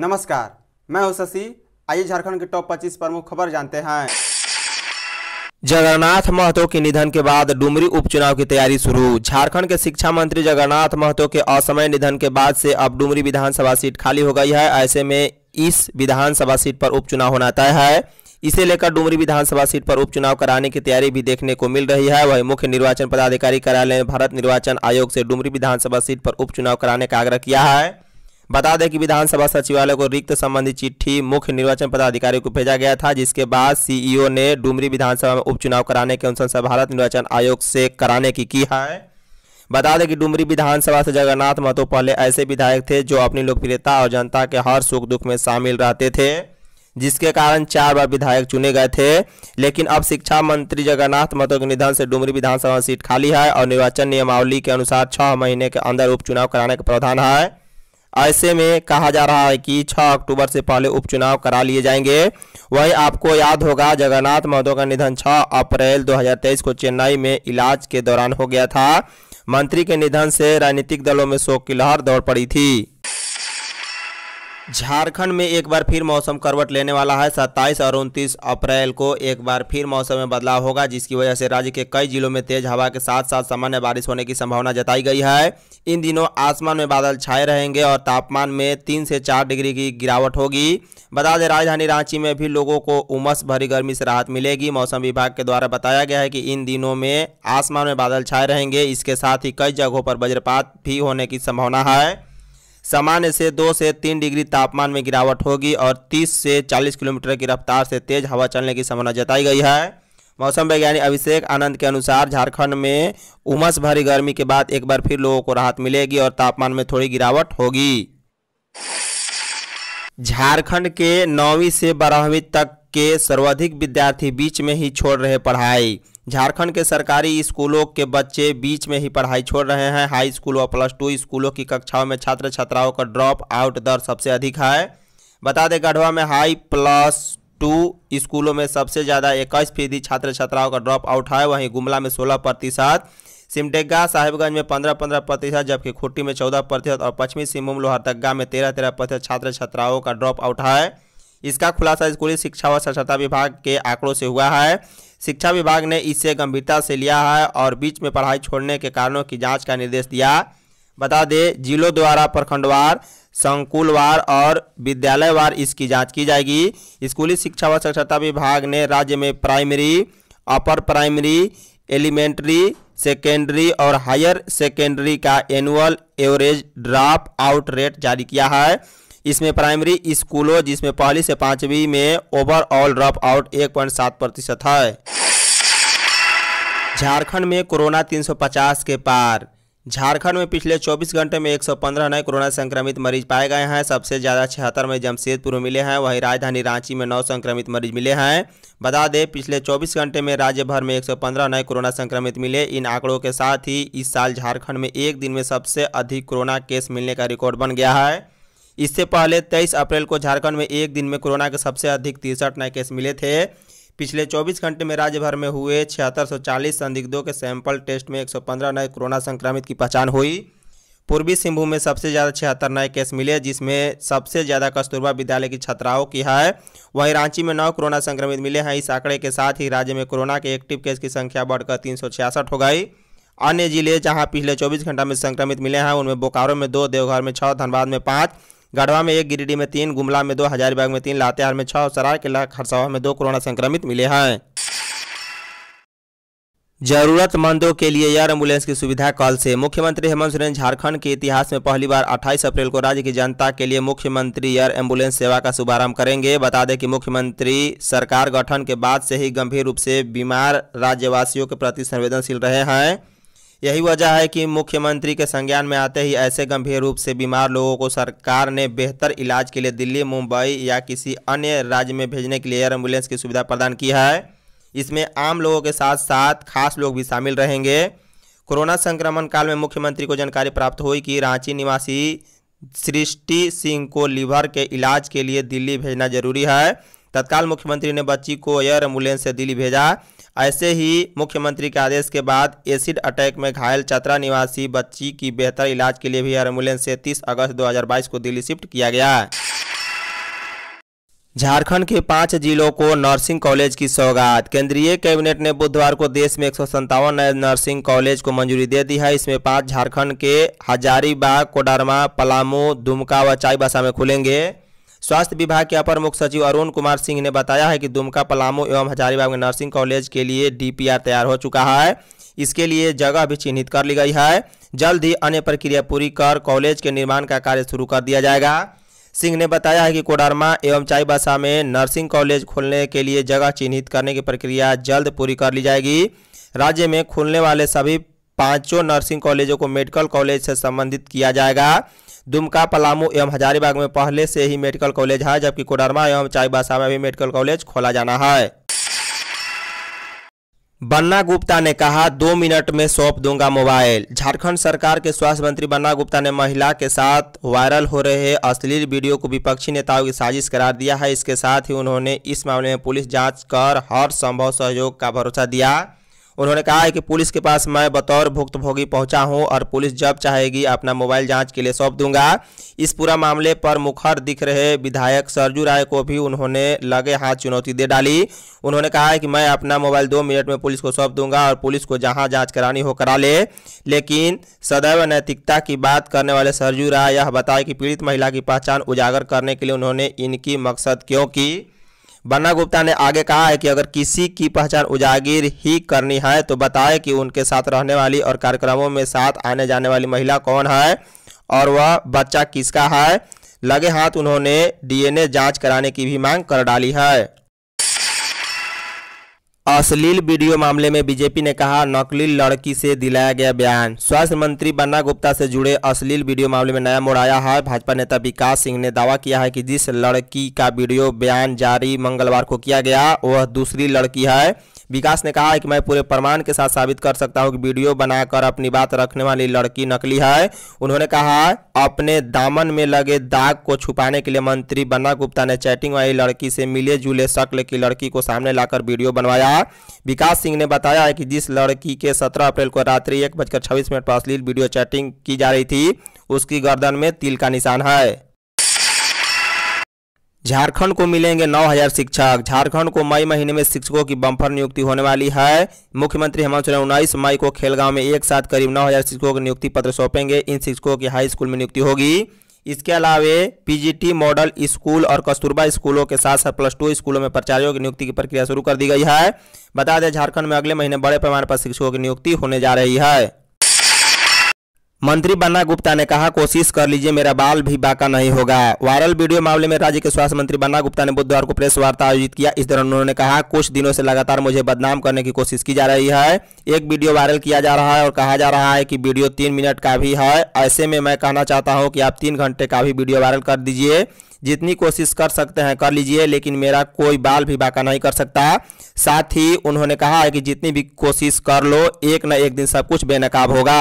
नमस्कार मैं हूं शशि आइए झारखंड के टॉप 25 प्रमुख खबर जानते हैं जगन्नाथ महतो के निधन के बाद डुमरी उपचुनाव की तैयारी शुरू झारखंड के शिक्षा मंत्री जगन्नाथ महतो के असमय निधन के बाद से अब डुमरी विधानसभा सीट खाली हो गई है ऐसे में इस विधानसभा सीट पर उपचुनाव होना तय है इसे लेकर डुमरी विधानसभा सीट पर उपचुनाव कराने की तैयारी भी देखने को मिल रही है वही मुख्य निर्वाचन पदाधिकारी कार्यालय ने भारत निर्वाचन आयोग से डुमरी विधानसभा सीट पर उपचुनाव कराने का आग्रह किया है बता दें कि विधानसभा सचिवालय को रिक्त संबंधी चिट्ठी मुख्य निर्वाचन पदाधिकारी को भेजा गया था जिसके बाद सीईओ ने डुमरी विधानसभा में उपचुनाव कराने के अनुशंसा भारत निर्वाचन आयोग से कराने की की है बता दें कि डुमरी विधानसभा से जगन्नाथ महतो पहले ऐसे विधायक थे जो अपनी लोकप्रियता और जनता के हर सुख दुख में शामिल रहते थे जिसके कारण चार बार विधायक चुने गए थे लेकिन अब शिक्षा मंत्री जगन्नाथ महतो के निधन से डुमरी विधानसभा सीट खाली है और निर्वाचन नियमावली के अनुसार छह महीने के अंदर उपचुनाव कराने का प्रावधान है ऐसे में कहा जा रहा है कि 6 अक्टूबर से पहले उपचुनाव करा लिए जाएंगे वहीं आपको याद होगा जगन्नाथ महतो का निधन 6 अप्रैल 2023 को चेन्नई में इलाज के दौरान हो गया था मंत्री के निधन से राजनीतिक दलों में शोक की लहर दौड़ पड़ी थी झारखंड में एक बार फिर मौसम करवट लेने वाला है 27 और 29 अप्रैल को एक बार फिर मौसम में बदलाव होगा जिसकी वजह से राज्य के कई जिलों में तेज हवा के साथ साथ सामान्य बारिश होने की संभावना जताई गई है इन दिनों आसमान में बादल छाए रहेंगे और तापमान में तीन से चार डिग्री की गिरावट होगी बता दें राजधानी रांची में भी लोगों को उमस भरी गर्मी से राहत मिलेगी मौसम विभाग के द्वारा बताया गया है कि इन दिनों में आसमान में बादल छाए रहेंगे इसके साथ ही कई जगहों पर वज्रपात भी होने की संभावना है सामान्य से दो से तीन डिग्री तापमान में गिरावट होगी और 30 से 40 किलोमीटर की रफ्तार से तेज हवा चलने की संभावना जताई गई है मौसम वैज्ञानिक अभिषेक आनंद के अनुसार झारखंड में उमस भरी गर्मी के बाद एक बार फिर लोगों को राहत मिलेगी और तापमान में थोड़ी गिरावट होगी झारखंड के नौवीं से बारहवीं तक के सर्वाधिक विद्यार्थी बीच में ही छोड़ रहे पढ़ाई झारखंड के सरकारी स्कूलों के बच्चे बीच में ही पढ़ाई छोड़ रहे हैं हाई स्कूल और प्लस टू स्कूलों की कक्षाओं में छात्र छात्राओं का ड्रॉप आउट दर सबसे अधिक है बता दें गढ़वा में हाई प्लस टू स्कूलों में सबसे ज़्यादा इक्कीस फीसदी छात्र छात्राओं का ड्रॉप आउट है वहीं गुमला में सोलह प्रतिशत सिमडेगा साहिबगंज में पंद्रह पंद्रह प्रतिशत जबकि खुट्टी में चौदह प्रतिशत और पश्चिमी सिंहभूम लोहरदगा में तेरह तेरह प्रतिशत छात्र छात्राओं का ड्रॉप आउट है इसका खुलासा स्कूली शिक्षा व साक्षरता विभाग के आंकड़ों से हुआ है शिक्षा विभाग ने इसे गंभीरता से लिया है और बीच में पढ़ाई छोड़ने के कारणों की जाँच का निर्देश दिया बता दें जिलों द्वारा प्रखंडवार संकुलवार और विद्यालयवार इसकी जांच की जाएगी स्कूली शिक्षा व साक्षरता विभाग ने राज्य में primary upper primary elementary secondary और हायर सेकेंडरी का annual average drop out rate जारी किया है इसमें प्राइमरी स्कूलों जिसमें पहली से पांचवी में ओवरऑल ड्रॉप आउट एक पॉइंट सात प्रतिशत है झारखंड में कोरोना 350 के पार झारखंड में पिछले 24 घंटे में 115 नए कोरोना संक्रमित मरीज पाए गए हैं सबसे ज़्यादा छिहत्तर में जमशेदपुर में मिले हैं वहीं राजधानी रांची में नौ संक्रमित मरीज मिले हैं बता दें पिछले 24 घंटे में राज्य भर में 115 नए कोरोना संक्रमित मिले इन आंकड़ों के साथ ही इस साल झारखंड में एक दिन में सबसे अधिक कोरोना केस मिलने का रिकॉर्ड बन गया है इससे पहले 23 अप्रैल को झारखंड में एक दिन में कोरोना के सबसे अधिक तिरसठ नए केस मिले थे पिछले 24 घंटे में राज्य भर में हुए छिहत्तर संदिग्धों के सैंपल टेस्ट में 115 नए कोरोना संक्रमित की पहचान हुई पूर्वी सिंहभूम में सबसे ज़्यादा छिहत्तर नए केस मिले जिसमें सबसे ज़्यादा कस्तूरबा विद्यालय की छात्राओं की है वहीं रांची में नौ कोरोना संक्रमित मिले हैं इस आंकड़े के साथ ही राज्य में कोरोना के एक्टिव केस की संख्या बढ़कर तीन हो गई अन्य जिले जहां पिछले 24 घंटा में संक्रमित मिले हैं उनमें बोकारो में दो देवघर में छः धनबाद में पाँच गढ़वा में एक गिरिडीह में तीन गुमला में दो हजारीबाग में तीन लातेहार में छः और सरायकेला खरसावा में दो कोरोना संक्रमित मिले हैं जरूरतमंदों के लिए एयर एम्बुलेंस की सुविधा कल से मुख्यमंत्री हेमंत सोरेन झारखंड के इतिहास में पहली बार 28 अप्रैल को राज्य की जनता के लिए मुख्यमंत्री एयर एम्बुलेंस सेवा का शुभारंभ करेंगे बता दें कि मुख्यमंत्री सरकार गठन के बाद से ही गंभीर रूप से बीमार राज्यवासियों के प्रति संवेदनशील रहे हैं यही वजह है कि मुख्यमंत्री के संज्ञान में आते ही ऐसे गंभीर रूप से बीमार लोगों को सरकार ने बेहतर इलाज के लिए दिल्ली मुंबई या किसी अन्य राज्य में भेजने के लिए एयर एम्बुलेंस की सुविधा प्रदान की है इसमें आम लोगों के साथ साथ खास लोग भी शामिल रहेंगे कोरोना संक्रमण काल में मुख्यमंत्री को जानकारी प्राप्त हुई कि रांची निवासी सृष्टि सिंह को लीवर के इलाज के लिए दिल्ली भेजना जरूरी है तत्काल मुख्यमंत्री ने बच्ची को एयर एम्बुलेंस से दिल्ली भेजा ऐसे ही मुख्यमंत्री के आदेश के बाद एसिड अटैक में घायल चतरा निवासी बच्ची की बेहतर इलाज के लिए भी एम्बुलेंस से 30 अगस्त 2022 को दिल्ली शिफ्ट किया गया झारखंड के पांच जिलों को नर्सिंग कॉलेज की सौगात केंद्रीय कैबिनेट ने बुधवार को देश में एक नए नर्सिंग कॉलेज को मंजूरी दे दी है इसमें पांच झारखंड के हजारीबाग कोडरमा पलामू दुमका व चाईबासा में खुलेंगे स्वास्थ्य विभाग के अपर मुख्य सचिव अरुण कुमार सिंह ने बताया है कि दुमका पलामू एवं हजारीबाग में नर्सिंग कॉलेज के लिए डीपीआर तैयार हो चुका है इसके लिए जगह भी चिन्हित कर ली गई है जल्द ही अन्य प्रक्रिया पूरी कर कॉलेज के निर्माण का कार्य शुरू कर दिया जाएगा सिंह ने बताया है कि कोडरमा एवं चाईबासा में नर्सिंग कॉलेज खोलने के लिए जगह चिन्हित करने की प्रक्रिया जल्द पूरी कर ली जाएगी राज्य में खुलने वाले सभी पांचों नर्सिंग कॉलेजों को मेडिकल कॉलेज से संबंधित किया जाएगा दुमका पलामू एवं हजारीबाग में पहले से ही मेडिकल कॉलेज है जबकि कोडरमा एवं चाईबासा में भी मेडिकल कॉलेज खोला जाना है बन्ना गुप्ता ने कहा दो मिनट में सौंप दूंगा मोबाइल झारखंड सरकार के स्वास्थ्य मंत्री बन्ना गुप्ता ने महिला के साथ वायरल हो रहे अश्लील वीडियो को विपक्षी नेताओं की साजिश करार दिया है इसके साथ ही उन्होंने इस मामले में पुलिस जांच कर हर संभव सहयोग का भरोसा दिया उन्होंने कहा है कि पुलिस के पास मैं बतौर भुक्तभोगी पहुंचा हूं और पुलिस जब चाहेगी अपना मोबाइल जांच के लिए सौंप दूंगा इस पूरा मामले पर मुखर दिख रहे विधायक सरजू राय को भी उन्होंने लगे हाथ चुनौती दे डाली उन्होंने कहा है कि मैं अपना मोबाइल दो मिनट में पुलिस को सौंप दूंगा और पुलिस को जहाँ जाँच करानी हो करा ले। लेकिन सदैव नैतिकता की बात करने वाले सरजू राय यह बताए कि पीड़ित महिला की पहचान उजागर करने के लिए उन्होंने इनकी मकसद क्यों की बन्ना गुप्ता ने आगे कहा है कि अगर किसी की पहचान उजागिर ही करनी है तो बताएं कि उनके साथ रहने वाली और कार्यक्रमों में साथ आने जाने वाली महिला कौन है और वह बच्चा किसका है लगे हाथ उन्होंने डीएनए जांच कराने की भी मांग कर डाली है अश्लील वीडियो मामले में बीजेपी ने कहा नकली लड़की से दिलाया गया बयान स्वास्थ्य मंत्री बन्ना गुप्ता से जुड़े अश्लील वीडियो मामले में नया मोड़ आया है भाजपा नेता विकास सिंह ने दावा किया है कि जिस लड़की का वीडियो बयान जारी मंगलवार को किया गया वह दूसरी लड़की है विकास ने कहा कि मैं पूरे प्रमाण के साथ साबित कर सकता हूँ कि वीडियो बनाकर अपनी बात रखने वाली लड़की नकली है उन्होंने कहा अपने दामन में लगे दाग को छुपाने के लिए मंत्री बन्ना गुप्ता ने चैटिंग वाली लड़की से मिले जुले शक्ल की लड़की को सामने लाकर वीडियो बनवाया विकास सिंह ने बताया है कि जिस लड़की के सत्रह अप्रैल को रात्रि एक बजकर छब्बीस मिनट पर अश्लील वीडियो चैटिंग की जा रही थी उसकी गर्दन में तिल का निशान है झारखंड को मिलेंगे 9000 शिक्षक झारखंड को मई महीने में शिक्षकों की बम्फर नियुक्ति होने वाली है मुख्यमंत्री हेमंत सोरेन उन्नीस मई को खेलगांव में एक साथ करीब 9000 शिक्षकों को नियुक्ति पत्र सौंपेंगे इन शिक्षकों की हाई स्कूल में नियुक्ति होगी इसके अलावे पीजीटी मॉडल स्कूल और कस्तूरबा स्कूलों के साथ साथ प्लस टू स्कूलों में प्राचार्यों की नियुक्ति की प्रक्रिया शुरू कर दी गई है बता दें झारखंड में अगले महीने बड़े पैमाने पर शिक्षकों की नियुक्ति होने जा रही है मंत्री बन्ना गुप्ता ने कहा कोशिश कर लीजिए मेरा बाल भी बाका नहीं होगा वायरल वीडियो मामले में राज्य के स्वास्थ्य मंत्री बन्ना गुप्ता ने बुधवार को प्रेस वार्ता आयोजित किया इस दौरान उन्होंने कहा कुछ दिनों से लगातार मुझे बदनाम करने की कोशिश की जा रही है एक वीडियो वायरल किया जा रहा है और कहा जा रहा है कि वीडियो तीन मिनट का भी है ऐसे में मैं कहना चाहता हूँ कि आप तीन घंटे का भी वीडियो वायरल कर दीजिए जितनी कोशिश कर सकते हैं कर लीजिए लेकिन मेरा कोई बाल भी बाका नहीं कर सकता साथ ही उन्होंने कहा है कि जितनी भी कोशिश कर लो एक न एक दिन सब कुछ बेनकाब होगा